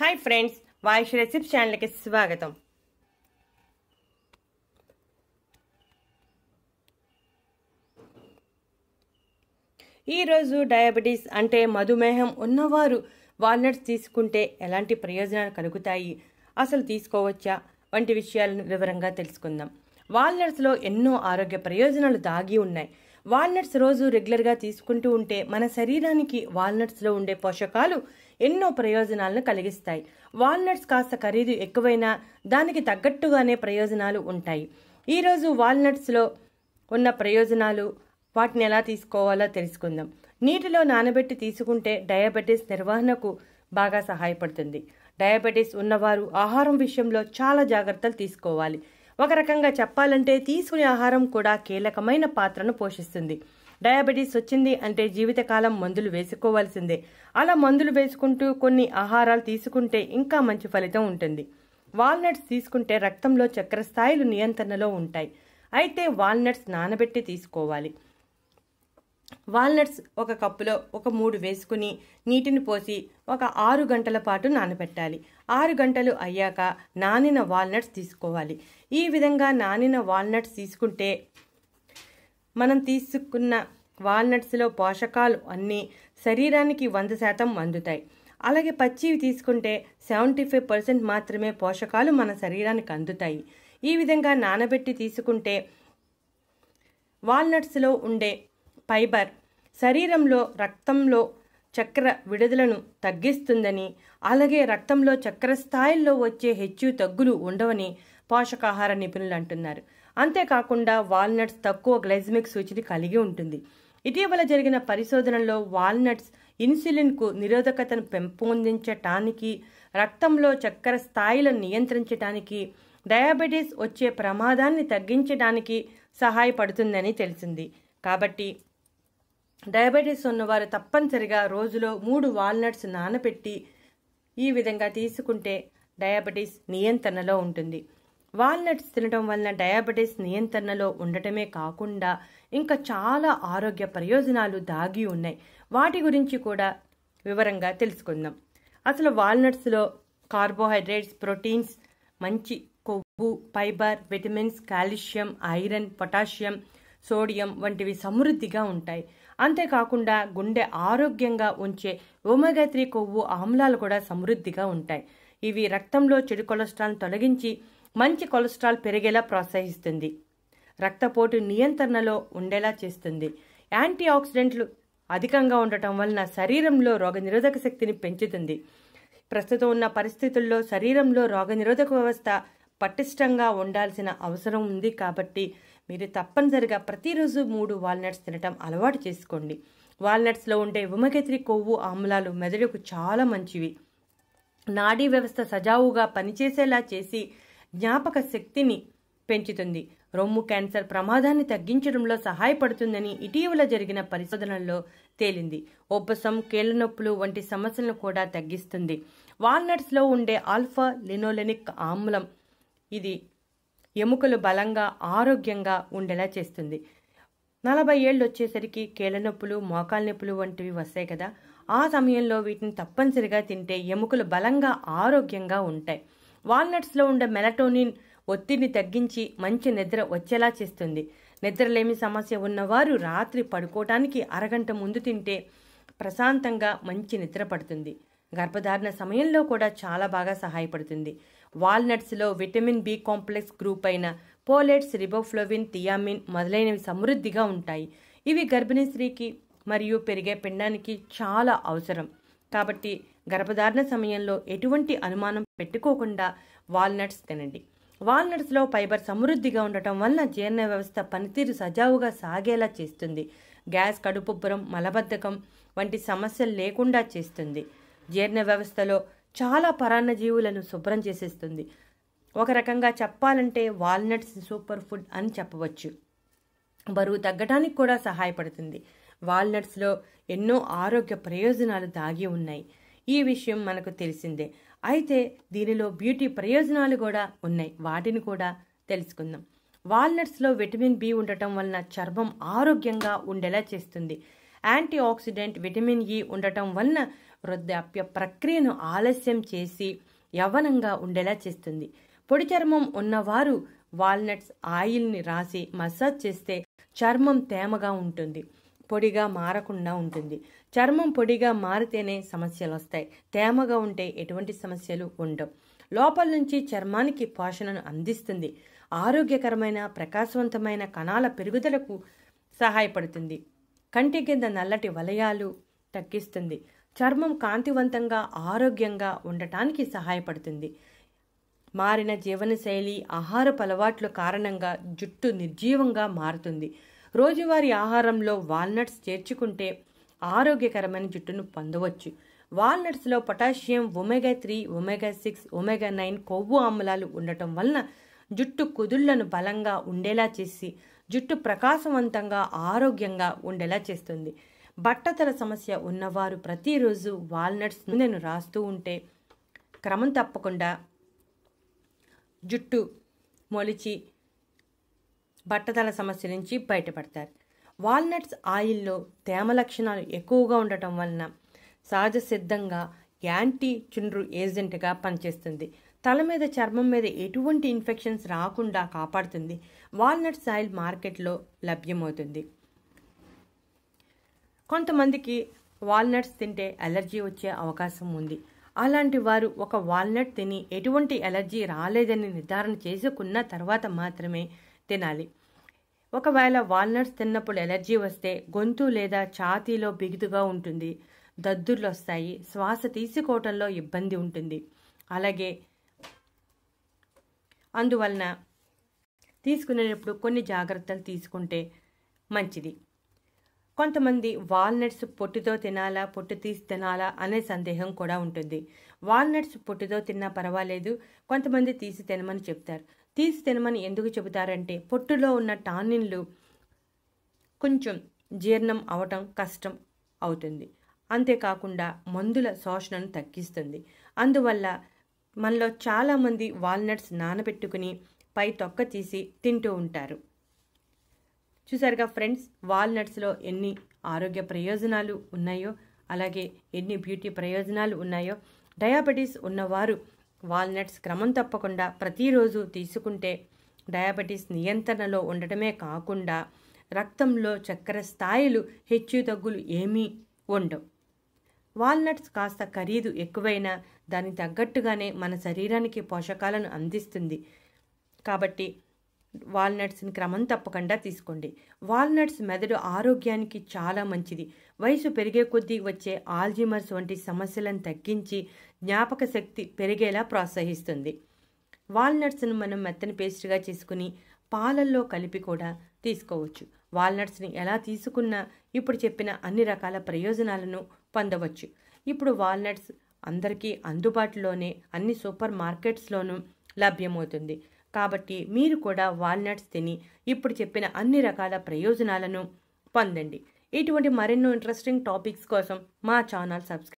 hi friends voice recipe ఛానల్కి స్వాగతం ఈరోజు డయాబెటీస్ అంటే మధుమేహం ఉన్నవారు వాల్నట్స్ తీసుకుంటే ఎలాంటి ప్రయోజనాలు కలుగుతాయి అసలు తీసుకోవచ్చా వంటి విషయాలను వివరంగా తెలుసుకుందాం వాల్నట్స్లో ఎన్నో ఆరోగ్య ప్రయోజనాలు దాగి ఉన్నాయి వాల్నట్స్ రోజు రెగ్యులర్గా తీసుకుంటూ ఉంటే మన శరీరానికి వాల్నట్స్లో ఉండే పోషకాలు ఎన్నో ప్రయోజనాలను కలిగిస్తాయి వాల్నట్స్ కాస్త ఖరీదు ఎక్కువైనా దానికి తగ్గట్టుగానే ప్రయోజనాలు ఉంటాయి ఈరోజు వాల్నట్స్లో ఉన్న ప్రయోజనాలు వాటిని ఎలా తీసుకోవాలో తెలుసుకుందాం నీటిలో నానబెట్టి తీసుకుంటే డయాబెటీస్ నిర్వహణకు బాగా సహాయపడుతుంది డయాబెటీస్ ఉన్నవారు ఆహారం విషయంలో చాలా జాగ్రత్తలు తీసుకోవాలి ఒక రకంగా చెప్పాలంటే తీసుకునే ఆహారం కూడా కీలకమైన పాత్రను పోషిస్తుంది డయాబెటీస్ వచ్చింది అంటే జీవితకాలం మందులు వేసుకోవాల్సిందే అలా మందులు వేసుకుంటూ కొన్ని ఆహారాలు తీసుకుంటే ఇంకా మంచి ఫలితం ఉంటుంది వాల్నట్స్ తీసుకుంటే రక్తంలో చక్కెర స్థాయిలు నియంత్రణలో ఉంటాయి అయితే వాల్నట్స్ నానబెట్టి తీసుకోవాలి వాల్నట్స్ ఒక కప్పులో ఒక మూడు వేసుకుని నీటిని పోసి ఒక ఆరు గంటల పాటు నానబెట్టాలి ఆరు గంటలు అయ్యాక నానిన వాల్నట్స్ తీసుకోవాలి ఈ విధంగా నానిన వాల్నట్స్ తీసుకుంటే మనం తీసుకున్న వాల్నట్స్లో పోషకాలు అన్నీ శరీరానికి వంద శాతం అందుతాయి అలాగే పచ్చివి తీసుకుంటే సెవెంటీ ఫైవ్ పర్సెంట్ మాత్రమే పోషకాలు మన శరీరానికి అందుతాయి ఈ విధంగా నానబెట్టి తీసుకుంటే వాల్నట్స్లో ఉండే ఫైబర్ శరీరంలో రక్తంలో చక్కెర విడుదలను తగ్గిస్తుందని అలాగే రక్తంలో చక్కెర స్థాయిల్లో వచ్చే హెచ్చు తగ్గులు ఉండవని పోషకాహార నిపుణులు అంటున్నారు అంతేకాకుండా వాల్నట్స్ తక్కువ గ్లైజమిక్ సూచిని కలిగి ఉంటుంది ఇటీవల జరిగిన పరిశోధనలో వాల్నట్స్ ఇన్సులిన్కు నిరోధకతను పెంపొందించటానికి రక్తంలో చక్కెర స్థాయిలను నియంత్రించడానికి డయాబెటీస్ వచ్చే ప్రమాదాన్ని తగ్గించడానికి సహాయపడుతుందని తెలిసింది కాబట్టి డయాబెటీస్ ఉన్నవారు తప్పనిసరిగా రోజులో మూడు వాల్నట్స్ నానపెట్టి ఈ విధంగా తీసుకుంటే డయాబెటీస్ నియంత్రణలో ఉంటుంది వాల్నట్స్ తినడం వలన డయాబెటీస్ నియంత్రణలో ఉండటమే కాకుండా ఇంకా చాలా ఆరోగ్య ప్రయోజనాలు దాగి ఉన్నాయి వాటి గురించి కూడా వివరంగా తెలుసుకుందాం అసలు వాల్నట్స్లో కార్బోహైడ్రేట్స్ ప్రోటీన్స్ మంచి కొవ్వు fibre vitamins calcium iron potassium sodium వంటివి సమృద్ధిగా ఉంటాయి అంతేకాకుండా గుండె ఆరోగ్యంగా ఉంచే ఒమెగా త్రీ కొవ్వు ఆమ్లాలు కూడా సమృద్ధిగా ఉంటాయి ఇవి రక్తంలో చెడు కొలెస్ట్రాల్ తొలగించి మంచి కొలెస్ట్రాల్ పెరిగేలా ప్రోత్సహిస్తుంది రక్తపోటు నియంత్రణలో ఉండేలా చేస్తుంది యాంటీ ఆక్సిడెంట్లు అధికంగా ఉండటం వలన శరీరంలో రోగనిరోధక శక్తిని పెంచుతుంది ప్రస్తుతం ఉన్న పరిస్థితుల్లో శరీరంలో రోగనిరోధక వ్యవస్థ పటిష్టంగా ఉండాల్సిన అవసరం ఉంది కాబట్టి మీరు తప్పనిసరిగా ప్రతిరోజు మూడు వాల్నట్స్ తినటం అలవాటు చేసుకోండి వాల్నట్స్లో ఉండే ఉమగెత్రి కొవ్వు ఆమ్లాలు మెదడుకు చాలా మంచివి నాడీ వ్యవస్థ సజావుగా పనిచేసేలా చేసి జ్ఞాపక శక్తిని పెంచుతుంది రొమ్ము క్యాన్సర్ ప్రమాదాన్ని తగ్గించడంలో సహాయపడుతుందని ఇటీవల జరిగిన పరిశోధనల్లో తేలింది ఒబ్బసం కీళ్ల నొప్పులు వంటి సమస్యలను కూడా తగ్గిస్తుంది వాల్నట్స్లో ఉండే ఆల్ఫా లినోలెనిక్ ఆమ్లం ఇది ఎముకలు బలంగా ఆరోగ్యంగా ఉండేలా చేస్తుంది నలభై ఏళ్ళు వచ్చేసరికి కీళ్ళ నొప్పులు మోకాల నొప్పులు వంటివి వస్తాయి కదా ఆ సమయంలో వీటిని తప్పనిసరిగా తింటే ఎముకలు బలంగా ఆరోగ్యంగా ఉంటాయి వాల్నట్స్లో ఉండే మెలటోనిన్ ఒత్తిడిని తగ్గించి మంచి నిద్ర వచ్చేలా చేస్తుంది నిద్రలేమి సమస్య ఉన్నవారు రాత్రి పడుకోవటానికి అరగంట ముందు తింటే ప్రశాంతంగా మంచి నిద్ర పడుతుంది గర్భధారణ సమయంలో కూడా చాలా బాగా సహాయపడుతుంది వాల్నట్స్లో విటమిన్ బి కాంప్లెక్స్ గ్రూప్ అయిన పోలేట్స్ రిబోఫ్లోవిన్ థియామిన్ మొదలైనవి సమృద్ధిగా ఉంటాయి ఇవి గర్భిణీ స్త్రీకి మరియు పెరిగే పిండానికి చాలా అవసరం కాబట్టి గర్భధారణ సమయంలో ఎటువంటి అనుమానం పెట్టుకోకుండా వాల్నట్స్ తినండి వాల్నట్స్లో ఫైబర్ సమృద్ధిగా ఉండటం వలన జీర్ణ వ్యవస్థ పనితీరు సజావుగా సాగేలా చేస్తుంది గ్యాస్ కడుపుబ్బరం మలబద్ధకం వంటి సమస్యలు లేకుండా చేస్తుంది జీర్ణ వ్యవస్థలో చాలా పరాన్నజీవులను శుభ్రం చేసేస్తుంది ఒక రకంగా చెప్పాలంటే వాల్నట్స్ సూపర్ ఫుడ్ అని చెప్పవచ్చు బరువు తగ్గడానికి కూడా సహాయపడుతుంది వాల్నట్స్లో ఎన్నో ఆరోగ్య ప్రయోజనాలు దాగి ఉన్నాయి ఈ విషయం మనకు తెలిసిందే అయితే దీనిలో బ్యూటీ ప్రయోజనాలు కూడా ఉన్నాయి వాటిని కూడా తెలుసుకుందాం వాల్నట్స్లో విటమిన్ బి ఉండటం వలన చర్మం ఆరోగ్యంగా ఉండేలా చేస్తుంది యాంటీ ఆక్సిడెంట్ విటమిన్ ఇ ఉండటం వలన వృద్ధాప్య ప్రక్రియను ఆలస్యం చేసి యవ్వనంగా ఉండేలా చేస్తుంది పొడి చర్మం ఉన్నవారు వాల్నట్స్ ఆయిల్ని రాసి మసాజ్ చేస్తే చర్మం తేమగా ఉంటుంది పొడిగా మారకుండా ఉంటుంది చర్మం పొడిగా మారితేనే సమస్యలు వస్తాయి తేమగా ఉంటే ఎటువంటి సమస్యలు ఉండవు లోపల నుంచి చర్మానికి పోషణను అందిస్తుంది ఆరోగ్యకరమైన ప్రకాశవంతమైన కణాల పెరుగుదలకు సహాయపడుతుంది కంటి కింద నల్లటి వలయాలు తగ్గిస్తుంది చర్మం కాంతివంతంగా ఆరోగ్యంగా ఉండటానికి సహాయపడుతుంది మారిన జీవనశైలి ఆహారపు అలవాట్ల కారణంగా జుట్టు నిర్జీవంగా మారుతుంది రోజువారీ ఆహారంలో వాల్నట్స్ చేర్చుకుంటే ఆరోగ్యకరమైన జుట్టును పొందవచ్చు వాల్నట్స్లో potassium omega three omega six omega nine కొవ్వు ఆమ్లాలు ఉండటం వలన జుట్టు కుదుళ్లను బలంగా ఉండేలా చేసి జుట్టు ప్రకాశవంతంగా ఆరోగ్యంగా ఉండేలా చేస్తుంది బట్టతల సమస్య ఉన్నవారు ప్రతిరోజు వాల్నట్స్ నేను రాస్తూ ఉంటే క్రమం తప్పకుండా జుట్టు మొలిచి బట్టదల సమస్య నుంచి బయటపడతారు వాల్నట్స్ ఆయిల్లో తేమ లక్షణాలు ఎక్కువగా ఉండటం వలన సహజ సిద్ధంగా యాంటీ చుండ్రు ఏజెంట్గా పనిచేస్తుంది తల మీద చర్మం మీద ఎటువంటి ఇన్ఫెక్షన్స్ రాకుండా కాపాడుతుంది వాల్నట్స్ ఆయిల్ మార్కెట్లో లభ్యమవుతుంది కొంతమందికి వాల్నట్స్ తింటే అలర్జీ వచ్చే అవకాశం ఉంది అలాంటి వారు ఒక వాల్నట్ తిని ఎటువంటి అలర్జీ రాలేదని నిర్ధారణ చేసుకున్న తర్వాత మాత్రమే తినాలి ఒకవేళ వాల్నట్స్ తిన్నప్పుడు ఎలర్జీ వస్తే గొంతు లేదా ఛాతీలో బిగుతుగా ఉంటుంది దద్దుర్లు వస్తాయి శ్వాస తీసుకోవటంలో ఇబ్బంది ఉంటుంది అలాగే అందువలన తీసుకునేటప్పుడు కొన్ని జాగ్రత్తలు తీసుకుంటే మంచిది కొంతమంది వాల్నట్స్ పొట్టితో తినాలా పొట్టు తీసి తినాలా అనే సందేహం కూడా ఉంటుంది వాల్నట్స్ పొట్టితో తిన్నా పర్వాలేదు కొంతమంది తీసి తినమని చెప్తారు తీసి తినమని ఎందుకు చెబుతారంటే పొట్టులో ఉన్న టానిన్లు కొంచెం జీర్ణం అవటం కష్టం అవుతుంది అంతేకాకుండా మందుల శోషణను తగ్గిస్తుంది అందువల్ల మనలో చాలామంది వాల్నట్స్ నానబెట్టుకుని పై తొక్క తీసి తింటూ ఉంటారు చూసారుగా ఫ్రెండ్స్ వాల్నట్స్లో ఎన్ని ఆరోగ్య ప్రయోజనాలు ఉన్నాయో అలాగే ఎన్ని బ్యూటీ ప్రయోజనాలు ఉన్నాయో డయాబెటీస్ ఉన్నవారు వాల్నట్స్ క్రమం తప్పకుండా ప్రతిరోజు తీసుకుంటే డయాబెటీస్ నియంత్రణలో ఉండటమే కాకుండా రక్తంలో చక్కెర స్థాయిలు హెచ్చు తగ్గులు ఏమీ ఉండవు వాల్నట్స్ కాస్త ఖరీదు ఎక్కువైనా దానికి తగ్గట్టుగానే మన శరీరానికి పోషకాలను అందిస్తుంది కాబట్టి వాల్నట్స్ని క్రమం తప్పకుండా తీసుకోండి వాల్నట్స్ మెదడు ఆరోగ్యానికి చాలా మంచిది వయసు పెరిగే కొద్దీ వచ్చే ఆల్జిమర్స్ వంటి సమస్యలను తగ్గించి జ్ఞాపక శక్తి పెరిగేలా ప్రోత్సహిస్తుంది వాల్నట్స్ను మనం మెత్తని పేస్ట్గా చేసుకుని పాలల్లో కలిపి కూడా తీసుకోవచ్చు వాల్నట్స్ని ఎలా తీసుకున్నా ఇప్పుడు చెప్పిన అన్ని రకాల ప్రయోజనాలను పొందవచ్చు ఇప్పుడు వాల్నట్స్ అందరికీ అందుబాటులోనే అన్ని సూపర్ మార్కెట్స్లోనూ లభ్యమవుతుంది కాబట్టి మీరు కూడా వాల్నట్స్ తిని ఇప్పుడు చెప్పిన అన్ని రకాల ప్రయోజనాలను పొందండి ఇటువంటి మరెన్నో ఇంట్రెస్టింగ్ టాపిక్స్ కోసం మా ఛానల్ సబ్స్క్రైబ్